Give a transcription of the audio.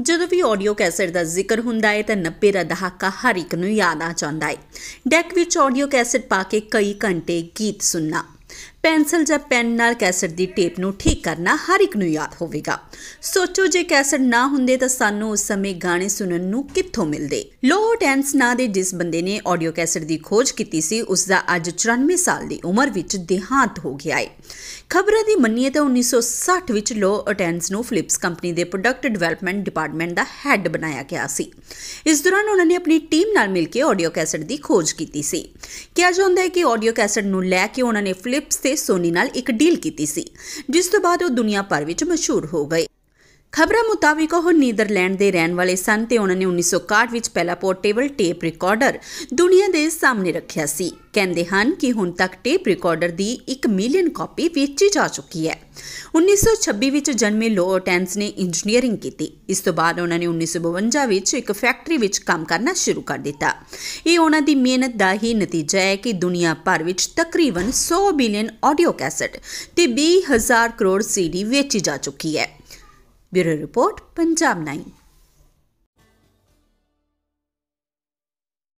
ਜਦੋਂ ਵੀ audio cassette ਦਾ ਜ਼ਿਕਰ ਹੁੰਦਾ ਹੈ ਤਾਂ 90 ਦਾ ਦਹਾਕਾ ਹਰ ਇੱਕ ਨੂੰ ਯਾਦ ਆ ਜਾਂਦਾ ਹੈ ਡੈਕ ਵਿੱਚ ਆਡੀਓ ਕੈਸਟ ਪਾ ਕੇ ਕਈ ਘੰਟੇ ਗੀਤ ਸੁਣਨਾ ਪੈਨਸਲ ਜਾਂ ਪੈਨ ਨਾਲ ਕੈਸਟ ਦੀ ਟੇਪ ਨੂੰ ਠੀਕ ਕਰਨਾ ਹਰ ਇੱਕ ਨੂੰ ਯਾਦ ਹੋਵੇਗਾ ਸੋਚੋ ਜੇ ਕੈਸਟ ਨਾ ਹੁੰਦੇ ਤਾਂ ਸਾਨੂੰ ਉਸ ਸਮੇਂ ਗਾਣੇ ਸੁਣਨ ਨੂੰ ਕਿੱਥੋਂ ਮਿਲਦੇ ਲੋਹ ਟੈਂਸ ਨਾਂ ਦੇ ਜਿਸ ਬੰਦੇ ਨੇ ਆਡੀਓ ਕੈਸਟ ਦੀ ਖੋਜ ਕੀਤੀ ਸੀ ਉਸ ਦਾ ਅੱਜ 94 ਸਾਲ ਦੀ ਉਮਰ ਵਿੱਚ ਦੇਹਾਂਤ ਹੋ ਗਿਆ ਹੈ ਖਬਰਾਂ ਦੀ ਮੰਨੀਏ ਤਾਂ 1960 ਵਿੱਚ ਲੋਹ ਅਟੈਂਸ ਨੂੰ ਫਲਿਪਸ ਕੰਪਨੀ ਦੇ ਪ੍ਰੋਡਕਟ ਡਿਵੈਲਪਮੈਂਟ ਡਿਪਾਰਟਮੈਂਟ ਦਾ ਹੈੱਡ ਬਣਾਇਆ ਗਿਆ ਸੀ ਇਸ ਦੌਰਾਨ ਉਹਨਾਂ ਨੇ ਆਪਣੀ ਟੀਮ ਨਾਲ ਮਿਲ ਕੇ ਆਡੀਓ ਕੈਸਟ ਦੀ ਖੋਜ ਕੀਤੀ ਸੀ ਕਿਹਾ ਜਾਂਦਾ ਹੈ ਕਿ ਆਡੀਓ ਕੈਸਟ ਨੂੰ ਲੈ ਕੇ ਉਹਨਾਂ ਨੇ ਫਲਿਪਸ ਤੇ ਸੋਨੀ ਨਾਲ ਇੱਕ ਡੀਲ ਕੀਤੀ ਸੀ ਜਿਸ ਤੋਂ ਬਾਅਦ ਉਹ ਦੁਨੀਆ ਭਰ ਵਿੱਚ ਮਸ਼ਹੂਰ ਹੋ ਗਏ ਖਬਰਾਂ ਮੁਤਾਬਿਕ ਉਹ ਨੀਦਰਲੈਂਡ ਦੇ ਰਹਿਣ ਵਾਲੇ ਸਨ ਤੇ ਉਹਨਾਂ ਨੇ 1961 ਵਿੱਚ ਪਹਿਲਾ ਪੋਰਟੇਬਲ ਟੇਪ ਰਿਕਾਰਡਰ ਦੁਨੀਆ ਦੇ ਸਾਹਮਣੇ ਰੱਖਿਆ ਸੀ ਕਹਿੰਦੇ ਹਨ ਕਿ ਹੁਣ ਤੱਕ ਟੇਪ ਰਿਕਾਰਡਰ ਦੀ 1 ਮਿਲੀਅਨ ਕਾਪੀ ਵੇਚੀ ਜਾ ਚੁੱਕੀ ਹੈ 1926 ਵਿੱਚ ਜਨਮੇ ਟੈਂਸ ਨੇ ਇੰਜੀਨੀਅਰਿੰਗ ਕੀਤੀ ਇਸ ਤੋਂ ਬਾਅਦ ਉਹਨਾਂ ਨੇ 1952 ਵਿੱਚ ਇੱਕ ਫੈਕਟਰੀ ਵਿੱਚ ਕੰਮ ਕਰਨਾ ਸ਼ੁਰੂ ਕਰ ਦਿੱਤਾ ਇਹ ਉਹਨਾਂ ਦੀ ਮਿਹਨਤ ਦਾ ਹੀ ਨਤੀਜਾ ਹੈ ਕਿ ਦੁਨੀਆ ਭਰ ਵਿੱਚ ਤਕਰੀਬਨ 100 ਬਿਲੀਅਨ ਆਡੀਓ ਕੈਸਟ ਤੇ 20000 ਕਰੋੜ ਸੀਡੀ ਵੇਚੀ ਜਾ ਚੁੱਕੀ ਹੈ ਬਿਊਰੋ ਰਿਪੋਰਟ ਪੰਜਾਬ 9